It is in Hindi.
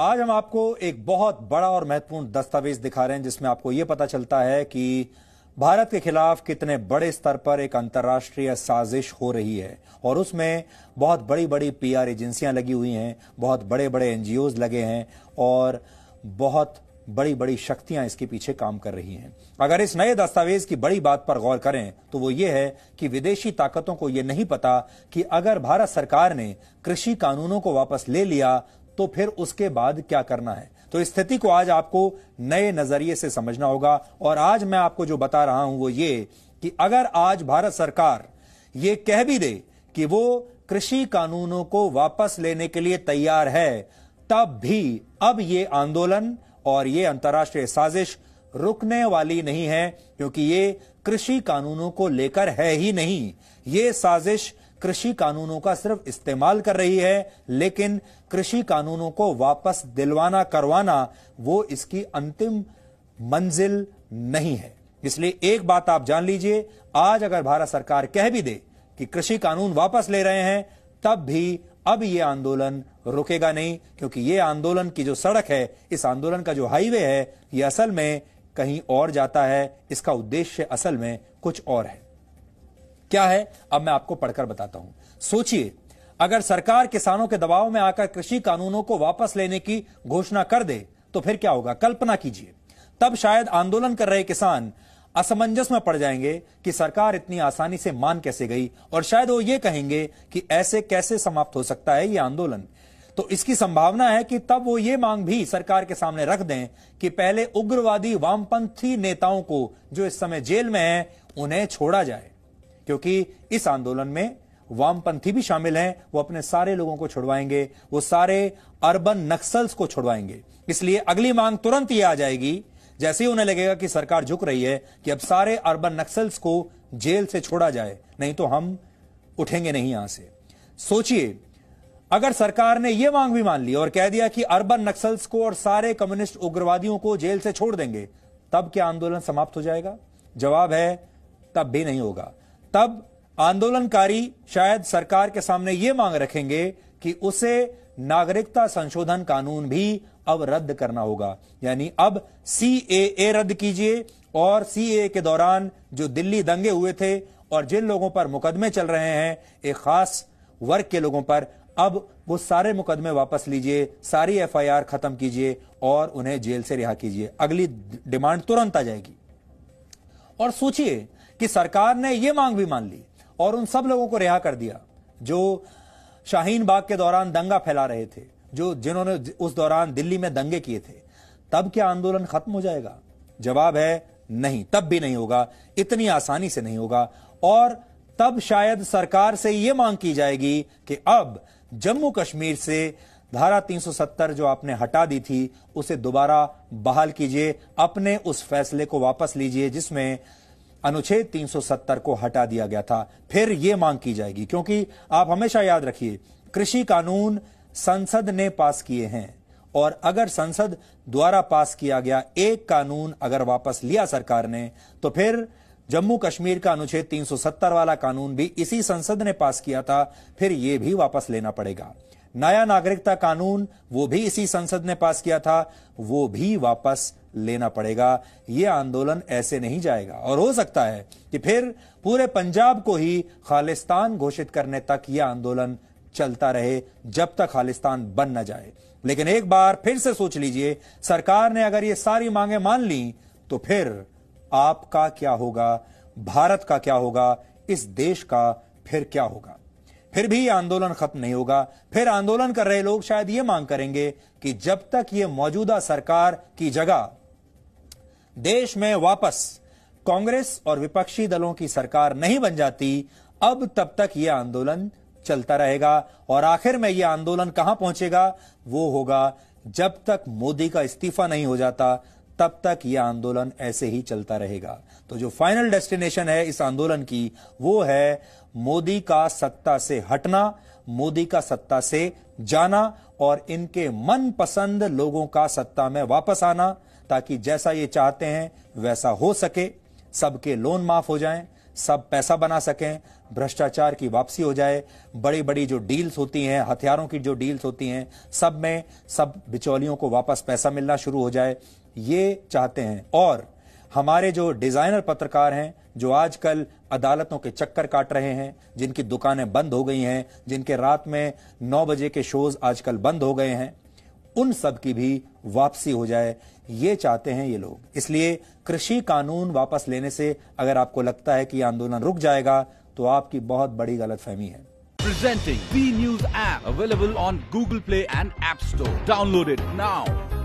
आज हम आपको एक बहुत बड़ा और महत्वपूर्ण दस्तावेज दिखा रहे हैं जिसमें आपको यह पता चलता है कि भारत के खिलाफ कितने बड़े स्तर पर एक अंतर्राष्ट्रीय साजिश हो रही है और उसमें बहुत बड़ी बड़ी पीआर एजेंसियां लगी हुई हैं बहुत बड़े बड़े एनजीओ लगे हैं और बहुत बड़ी बड़ी शक्तियां इसके पीछे काम कर रही हैं अगर इस नए दस्तावेज की बड़ी बात पर गौर करें तो वो ये है कि विदेशी ताकतों को ये नहीं पता कि अगर भारत सरकार ने कृषि कानूनों को वापस ले लिया तो फिर उसके बाद क्या करना है तो स्थिति को आज आपको नए नजरिए से समझना होगा और आज मैं आपको जो बता रहा हूं वो ये कि अगर आज भारत सरकार ये कह भी दे कि वो कृषि कानूनों को वापस लेने के लिए तैयार है तब भी अब ये आंदोलन और ये अंतर्राष्ट्रीय साजिश रुकने वाली नहीं है क्योंकि ये कृषि कानूनों को लेकर है ही नहीं ये साजिश कृषि कानूनों का सिर्फ इस्तेमाल कर रही है लेकिन कृषि कानूनों को वापस दिलवाना करवाना वो इसकी अंतिम मंजिल नहीं है इसलिए एक बात आप जान लीजिए आज अगर भारत सरकार कह भी दे कि कृषि कानून वापस ले रहे हैं तब भी अब यह आंदोलन रुकेगा नहीं क्योंकि यह आंदोलन की जो सड़क है इस आंदोलन का जो हाईवे है यह असल में कहीं और जाता है इसका उद्देश्य असल में कुछ और है क्या है अब मैं आपको पढ़कर बताता हूं सोचिए अगर सरकार किसानों के दबाव में आकर कृषि कानूनों को वापस लेने की घोषणा कर दे तो फिर क्या होगा कल्पना कीजिए तब शायद आंदोलन कर रहे किसान असमंजस में पड़ जाएंगे कि सरकार इतनी आसानी से मान कैसे गई और शायद वो ये कहेंगे कि ऐसे कैसे समाप्त हो सकता है ये आंदोलन तो इसकी संभावना है कि तब वो ये मांग भी सरकार के सामने रख दें कि पहले उग्रवादी वामपंथी नेताओं को जो इस समय जेल में हैं उन्हें छोड़ा जाए क्योंकि इस आंदोलन में वामपंथी भी शामिल हैं वो अपने सारे लोगों को छुड़वाएंगे वो सारे अर्बन नक्सल्स को छुड़वाएंगे इसलिए अगली मांग तुरंत ये आ जाएगी जैसे ही उन्हें लगेगा कि सरकार झुक रही है कि अब सारे अर्बन नक्सल्स को जेल से छोड़ा जाए नहीं तो हम उठेंगे नहीं यहां से सोचिए अगर सरकार ने यह मांग भी मान ली और कह दिया कि अर्बन नक्सल्स को और सारे कम्युनिस्ट उग्रवादियों को जेल से छोड़ देंगे तब क्या आंदोलन समाप्त हो जाएगा जवाब है तब भी नहीं होगा तब आंदोलनकारी शायद सरकार के सामने ये मांग रखेंगे कि उसे नागरिकता संशोधन कानून भी अब रद्द करना होगा यानी अब सी ए रद्द कीजिए और सी के दौरान जो दिल्ली दंगे हुए थे और जिन लोगों पर मुकदमे चल रहे हैं एक खास वर्ग के लोगों पर अब वो सारे मुकदमे वापस लीजिए सारी एफआईआर खत्म कीजिए और उन्हें जेल से रिहा कीजिए अगली डिमांड तुरंत आ जाएगी और सोचिए कि सरकार ने यह मांग भी मान ली और उन सब लोगों को रिहा कर दिया जो शाहीन बाग के दौरान दंगा फैला रहे थे जो जिन्होंने उस दौरान दिल्ली में दंगे किए थे तब क्या आंदोलन खत्म हो जाएगा जवाब है नहीं तब भी नहीं होगा इतनी आसानी से नहीं होगा और तब शायद सरकार से यह मांग की जाएगी कि अब जम्मू कश्मीर से धारा 370 जो आपने हटा दी थी उसे दोबारा बहाल कीजिए अपने उस फैसले को वापस लीजिए जिसमें अनुच्छेद 370 को हटा दिया गया था फिर यह मांग की जाएगी क्योंकि आप हमेशा याद रखिए कृषि कानून संसद ने पास किए हैं और अगर संसद द्वारा पास किया गया एक कानून अगर वापस लिया सरकार ने तो फिर जम्मू कश्मीर का अनुच्छेद 370 वाला कानून भी इसी संसद ने पास किया था फिर यह भी वापस लेना पड़ेगा नया नागरिकता कानून वो भी इसी संसद ने पास किया था वो भी वापस लेना पड़ेगा ये आंदोलन ऐसे नहीं जाएगा और हो सकता है कि फिर पूरे पंजाब को ही खालिस्तान घोषित करने तक यह आंदोलन चलता रहे जब तक खालिस्तान बन न जाए लेकिन एक बार फिर से सोच लीजिए सरकार ने अगर ये सारी मांगे मान ली तो फिर आपका क्या होगा भारत का क्या होगा इस देश का फिर क्या होगा फिर भी आंदोलन खत्म नहीं होगा फिर आंदोलन कर रहे लोग शायद ये मांग करेंगे कि जब तक ये मौजूदा सरकार की जगह देश में वापस कांग्रेस और विपक्षी दलों की सरकार नहीं बन जाती अब तब तक यह आंदोलन चलता रहेगा और आखिर में यह आंदोलन कहां पहुंचेगा वो होगा जब तक मोदी का इस्तीफा नहीं हो जाता तब तक यह आंदोलन ऐसे ही चलता रहेगा तो जो फाइनल डेस्टिनेशन है इस आंदोलन की वो है मोदी का सत्ता से हटना मोदी का सत्ता से जाना और इनके मनपसंद लोगों का सत्ता में वापस आना ताकि जैसा ये चाहते हैं वैसा हो सके सबके लोन माफ हो जाएं सब पैसा बना सकें भ्रष्टाचार की वापसी हो जाए बड़ी बड़ी जो डील्स होती हैं हथियारों की जो डील्स होती हैं सब में सब बिचौलियों को वापस पैसा मिलना शुरू हो जाए ये चाहते हैं और हमारे जो डिजाइनर पत्रकार हैं जो आजकल अदालतों के चक्कर काट रहे हैं जिनकी दुकानें बंद हो गई हैं जिनके रात में नौ बजे के शोज आजकल बंद हो गए हैं उन सब की भी वापसी हो जाए ये चाहते हैं ये लोग इसलिए कृषि कानून वापस लेने से अगर आपको लगता है कि आंदोलन रुक जाएगा तो आपकी बहुत बड़ी गलतफहमी है presenting news app available on Google play and app store Store. Download it